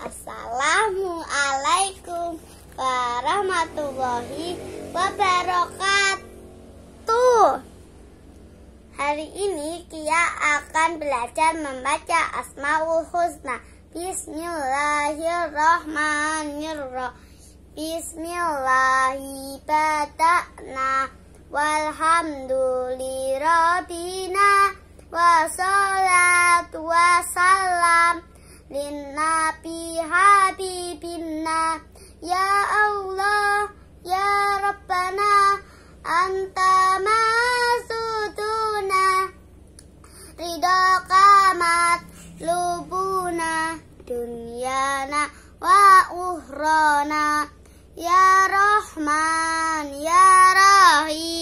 Assalamualaikum warahmatullahi wabarakatuh. Hari ini Kia akan belajar membaca Asmaul Husna. Bismillahirrahmanirrahim. Bismillahirrahmanirrahim. Walhamdulillahirrahmanirrahim. Wassalatu wassalamu Lina piha bibinna Ya Allah Ya Rabbana Anta masuduna kamat lubuna, Dunyana wa uhrona Ya Rahman Ya Rahim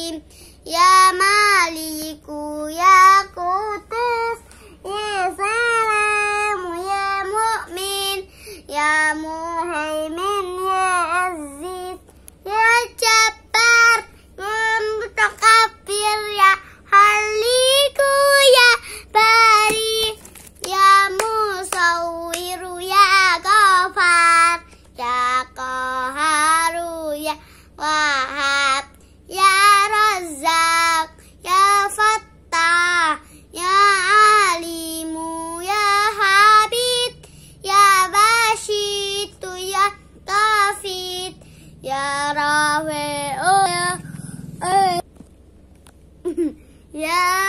وهاب يا رزاق يا فتاح يا عليم يا حبيب يا بشيت يا طفيت يا راوي يا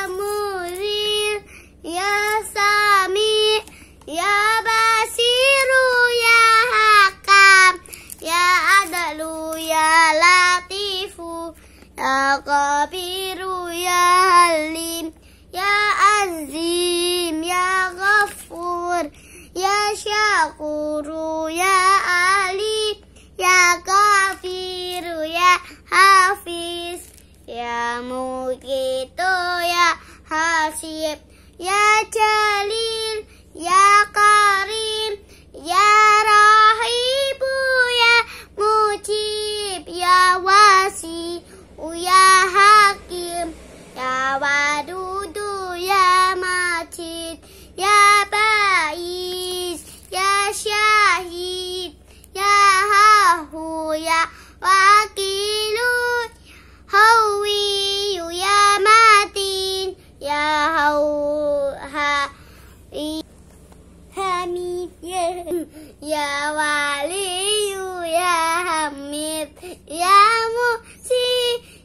Ya Qabiru Ya Halim Ya Azim Ya Ghafur Ya Syakuru Ya Ali Ya Qabiru Ya Hafiz Ya Mugitu Ya Hasib Ya Jalil Ya Qabiru Uya Hakim Ya Wadudu Ya Majid Ya Bais Ya Syahid Ya Hahu Ya Wakilu Hawiyu Ya Matin Ya Hau Ha Hamid Ya Ya wali Ya Hamid Ya Musi